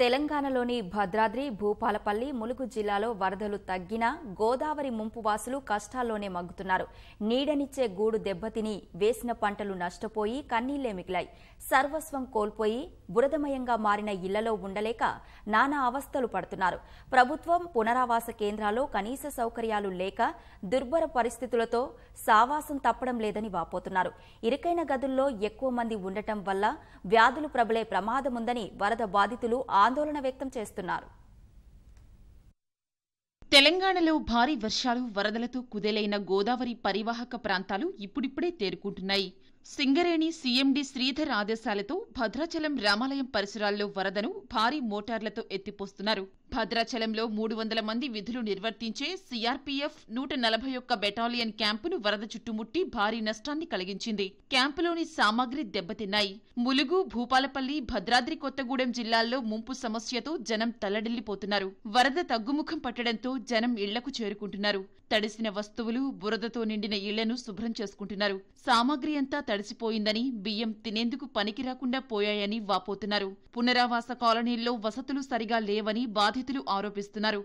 తెలంగాణలోని భద్రాద్రి భూపాలపల్లి ములుగు జిల్లాలో వరదలు తగ్గినా గోదావరి ముంపు వాసులు కష్టాల్లోనే మగ్గుతున్నారు నీడనిచ్చే గూడు దెబ్బతిని వేసిన పంటలు నష్టపోయి కన్నీళ్లే మిగిలాయి సర్వస్వం కోల్పోయి బురదమయంగా మారిన ఇళ్లలో ఉండలేక నానా అవస్థలు పడుతున్నారు ప్రభుత్వం పునరావాస కేంద్రాల్లో కనీస సౌకర్యాలు లేక దుర్భర పరిస్థితులతో సావాసం తప్పడం లేదని వాపోతున్నారు ఇరుకైన గదుల్లో ఎక్కువ మంది ఉండటం వల్ల వ్యాధులు ప్రబలే ప్రమాదముందని వరద బాధితులు ఆందోళన వ్యక్తం చేస్తున్నారు తెలంగాణలో భారీ వర్షాలు వరదలతో కుదేలైన గోదావరి పరివాహక ప్రాంతాలు ఇప్పుడిప్పుడే తేరుకుంటున్నాయి సింగరేణి సీఎండీ శ్రీధర్ ఆదేశాలతో భద్రాచలం రామాలయం పరిసరాల్లో వరదను భారీ మోటార్లతో ఎత్తిపోస్తున్నారు భద్రాచలంలో మూడు వందల మంది విధులు నిర్వర్తించే సీఆర్పీఎఫ్ నూట నలభై ఒక్క బెటాలియన్ క్యాంపును వరద చుట్టుముట్టి భారీ నష్టాన్ని కలిగించింది క్యాంపులోని సామాగ్రి దెబ్బతిన్నాయి ములుగు భూపాలపల్లి భద్రాద్రి కొత్తగూడెం జిల్లాల్లో ముంపు సమస్యతో జనం తల్లడిల్లిపోతున్నారు వరద తగ్గుముఖం పట్టడంతో జనం ఇళ్లకు చేరుకుంటున్నారు తడిసిన వస్తువులు బురదతో నిండిన ఇళ్లను శుభ్రం చేసుకుంటున్నారు సామాగ్రి అంతా తడిసిపోయిందని బియ్యం తినేందుకు పనికిరాకుండా పోయాయని వాపోతున్నారు పునరావాస కాలనీల్లో వసతులు సరిగా లేవని బాధితులు ఆరోపిస్తున్నారు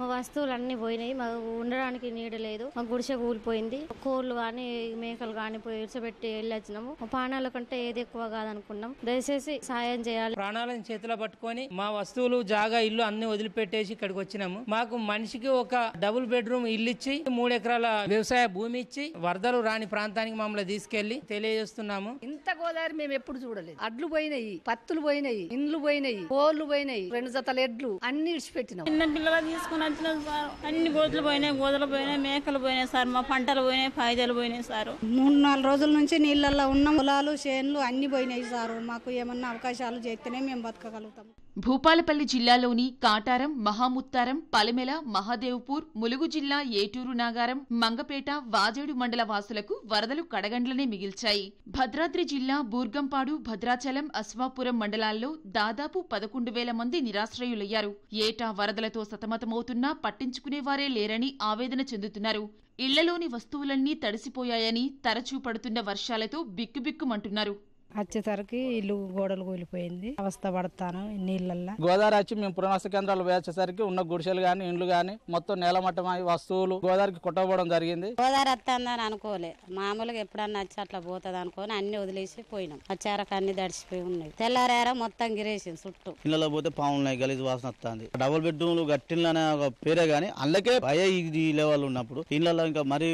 మా వస్తువులన్నీ పోయినాయి మాకు ఉండడానికి నీడ లేదు మా గుడిసె కూలిపోయింది కోళ్ళు కానీ మేకలు కానీ ఇడ్చబెట్టి వెళ్ళొచ్చినాము మా ప్రాణాల కంటే ఏది ఎక్కువ కాదనుకున్నాం దయచేసి సాయం చేయాలి ప్రాణాలను చేతిలో పట్టుకొని మా వస్తువులు జాగా ఇల్లు అన్ని వదిలిపెట్టేసి ఇక్కడికి వచ్చినాము మాకు మనిషికి ఒక డబుల్ బెడ్రూమ్ ఇల్లు ఇచ్చి మూడు ఎకరాల వ్యవసాయ భూమి ఇచ్చి వరదలు రాని ప్రాంతానికి మమ్మల్ని తీసుకెళ్లి తెలియజేస్తున్నాము ఇంత గోదావరి మేము ఎప్పుడు చూడలేదు అడ్లు పోయినాయి పత్తులు పోయినాయి ఇండ్లు పోయినాయి కోళ్ళు పోయినాయి రెండు జతల ఎడ్లు అన్ని ఇడిచిపెట్టినాం చిన్న పిల్లలు నచ్చలేదు సార్ అన్ని గోతులు పోయినాయి గోదలు పోయినాయి మేకలు పోయినాయి సార్ మా పంటలు పోయినాయి పాయిదలు పోయినాయి సార్ మూడు నాలుగు రోజుల నుంచి నీళ్ళల్లో ఉన్న పొలాలు చేన్లు అన్ని పోయినాయి సార్ మాకు ఏమన్నా అవకాశాలు చేస్తేనే మేము బతకగలుగుతాం భూపాలపల్లి జిల్లాలోని కాటారం మహాముత్తారం పలమెల మహాదేవ్పూర్ ములుగు జిల్లా ఏటూరు నాగారం మంగపేట వాజేడు మండల వాసులకు వరదలు కడగండ్లనే మిగిల్చాయి భద్రాద్రి జిల్లా బూర్గంపాడు భద్రాచలం అశ్వాపురం మండలాల్లో దాదాపు పదకొండు వేల మంది నిరాశ్రయులయ్యారు ఏటా వరదలతో సతమతమవుతున్నా పట్టించుకునేవారే లేరని ఆవేదన చెందుతున్నారు ఇళ్లలోని వస్తువులన్నీ తడిసిపోయాయని తరచూ పడుతున్న వర్షాలతో బిక్కుబిక్కుమంటున్నారు వచ్చేసరికి ఇల్లు గోడలు కూలిపోయింది అవస్థ పడతాను నీళ్ళల్లో గోదావరి వచ్చి మేము పురాణాస్త కేంద్రాలు వేసేసరికి ఉన్న గుడిసెలు గాని ఇండ్లు గాని మొత్తం నేలమట్టమై వస్తువులు గోదావరికి కొట్టబోవడం జరిగింది గోదావరి వస్తుందని అనుకోలే మామూలుగా ఎప్పుడన్నా వచ్చి అట్లా పోతుంది అనుకోని అన్ని వదిలేసి పోయినాం వచ్చారకు అన్ని దడిచిపోయి ఉన్నాయి తెల్లారేర మొత్తం గిరేసింది చుట్టూ ఇళ్ళలో పోతే పాములున్నాయి గలీజ్ వాసన వస్తుంది డబుల్ బెడ్రూమ్లు గట్టిళ్ళు అనే ఒక పేరే గాని అందుకే భయ ఈ లెవెల్ ఉన్నప్పుడు ఇళ్ళలో ఇంకా మరీ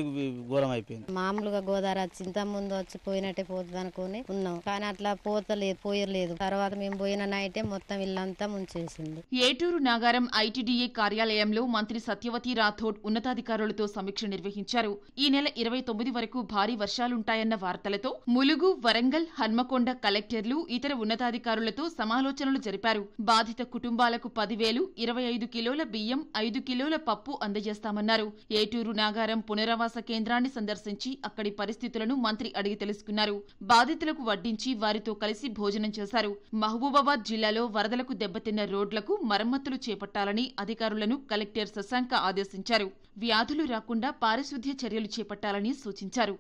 ఘోరం అయిపోయింది మామూలుగా గోదావరి వచ్చి ఇంత ముందు వచ్చి పోయినట్టే పోతుంది అనుకోని ఉన్నాం కానీ అట్లా పోతలేదు పోయలేదు తర్వాత మేము పోయిన నైటే మొత్తం ఇల్లంతా ముంచేసింది ఏటూరు నాగారం ఐటీడీఏ కార్యాలయంలో మంత్రి సత్యవతి రాథోడ్ ఉన్నతాధికారులతో సమీక్ష నిర్వహించారు ఈ నెల ఇరవై తొమ్మిది వరకు భారీ వర్షాలుంటాయన్న వార్తలతో ములుగు వరంగల్ హన్మకొండ కలెక్టర్లు ఇతర ఉన్నతాధికారులతో సమాలోచనలు జరిపారు బాధిత కుటుంబాలకు పదివేలు ఇరవై ఐదు కిలోల బియ్యం ఐదు కిలోల పప్పు అందజేస్తామన్నారు ఏటూరు నాగారం పునరావాస కేంద్రాన్ని సందర్శించి అక్కడి పరిస్థితులను మంత్రి అడిగి తెలుసుకున్నారు బాధితులకు వడ్డించి నుంచి వారితో కలిసి భోజనం చేశారు మహబూబాబాద్ జిల్లాలో వరదలకు దెబ్బతిన్న రోడ్లకు మరమ్మతులు చేపట్టాలని అధికారులను కలెక్టర్ శశాంక ఆదేశించారు వ్యాధులు రాకుండా పారిశుద్ధ్య చర్యలు చేపట్టాలని సూచించారు